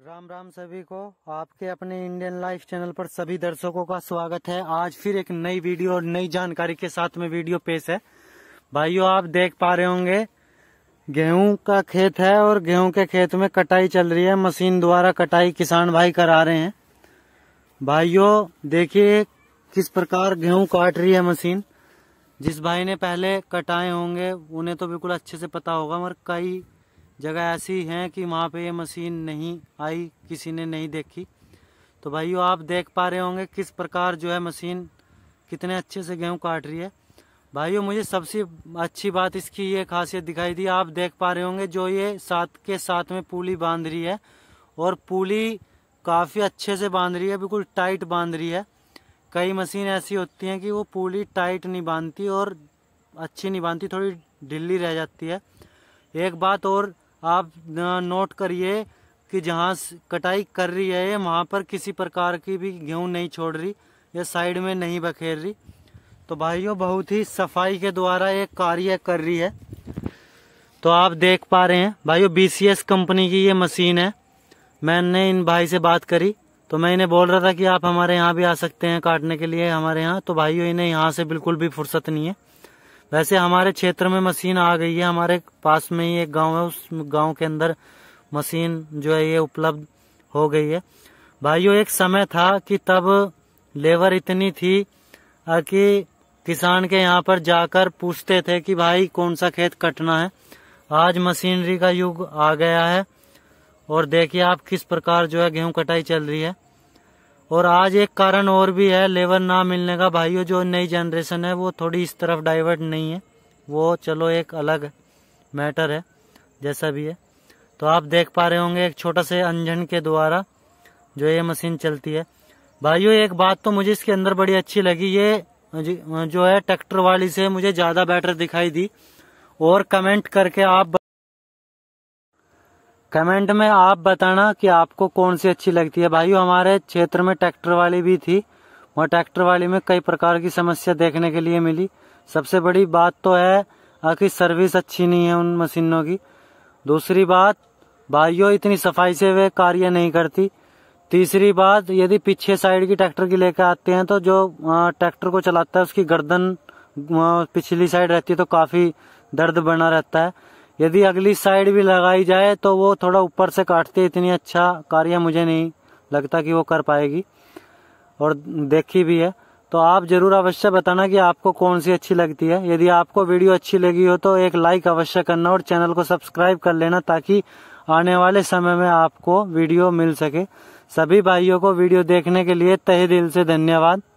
राम राम सभी को आपके अपने इंडियन लाइफ चैनल पर सभी दर्शकों का स्वागत है आज फिर एक नई वीडियो और नई जानकारी के साथ में वीडियो पेश है भाइयों आप देख पा रहे होंगे गेहूं का खेत है और गेहूं के खेत में कटाई चल रही है मशीन द्वारा कटाई किसान भाई करा रहे हैं भाइयों देखिए किस प्रकार गेहूं काट रही है मशीन जिस भाई ने पहले कटाए होंगे उन्हें तो बिल्कुल अच्छे से पता होगा मगर कई जगह ऐसी हैं कि वहाँ पे ये मशीन नहीं आई किसी ने नहीं देखी तो भाइयों आप देख पा रहे होंगे किस प्रकार जो है मशीन कितने अच्छे से गेहूँ काट रही है भाइयों मुझे सबसे अच्छी बात इसकी ये खासियत दिखाई दी आप देख पा रहे होंगे जो ये साथ के साथ में पूली बांध रही है और पूली काफ़ी अच्छे से बांध रही है बिल्कुल टाइट बांध रही है कई मशीन ऐसी होती हैं कि वो पूली टाइट नहीं बांधती और अच्छी नहीं बांधती थोड़ी ढिल्ली रह जाती है एक बात और आप नोट करिए कि जहाँ कटाई कर रही है वहाँ पर किसी प्रकार की भी गेहूँ नहीं छोड़ रही या साइड में नहीं बखेर रही तो भाइयों बहुत ही सफाई के द्वारा एक कार्य कर रही है तो आप देख पा रहे हैं भाइयों बीसीएस कंपनी की ये मशीन है मैंने इन भाई से बात करी तो मैं इन्हें बोल रहा था कि आप हमारे यहाँ भी आ सकते हैं काटने के लिए हमारे यहाँ तो भाइयों इन्हें यहाँ से बिल्कुल भी फुर्सत नहीं है वैसे हमारे क्षेत्र में मशीन आ गई है हमारे पास में ही एक गांव है उस गांव के अंदर मशीन जो है ये उपलब्ध हो गई है भाइयों एक समय था कि तब लेबर इतनी थी कि किसान के यहाँ पर जाकर पूछते थे कि भाई कौन सा खेत कटना है आज मशीनरी का युग आ गया है और देखिए आप किस प्रकार जो है गेहूं कटाई चल रही है और आज एक कारण और भी है लेबर ना मिलने का भाइयों जो नई जनरेशन है वो थोड़ी इस तरफ डाइवर्ट नहीं है वो चलो एक अलग मैटर है जैसा भी है तो आप देख पा रहे होंगे एक छोटा से अंजन के द्वारा जो ये मशीन चलती है भाइयों एक बात तो मुझे इसके अंदर बड़ी अच्छी लगी ये जो है ट्रैक्टर वाली से मुझे ज़्यादा बेटर दिखाई दी और कमेंट करके आप कमेंट में आप बताना कि आपको कौन सी अच्छी लगती है भाई हमारे क्षेत्र में ट्रैक्टर वाली भी थी वहाँ ट्रैक्टर वाली में कई प्रकार की समस्या देखने के लिए मिली सबसे बड़ी बात तो है कि सर्विस अच्छी नहीं है उन मशीनों की दूसरी बात भाइयों इतनी सफाई से वे कार्य नहीं करती तीसरी बात यदि पीछे साइड की ट्रैक्टर की लेकर आते हैं तो जो ट्रैक्टर को चलाता है उसकी गर्दन पिछली साइड रहती है तो काफ़ी दर्द बना रहता है यदि अगली साइड भी लगाई जाए तो वो थोड़ा ऊपर से काटती इतनी अच्छा कार्य मुझे नहीं लगता कि वो कर पाएगी और देखी भी है तो आप ज़रूर अवश्य बताना कि आपको कौन सी अच्छी लगती है यदि आपको वीडियो अच्छी लगी हो तो एक लाइक अवश्य करना और चैनल को सब्सक्राइब कर लेना ताकि आने वाले समय में आपको वीडियो मिल सके सभी भाइयों को वीडियो देखने के लिए तहे दिल से धन्यवाद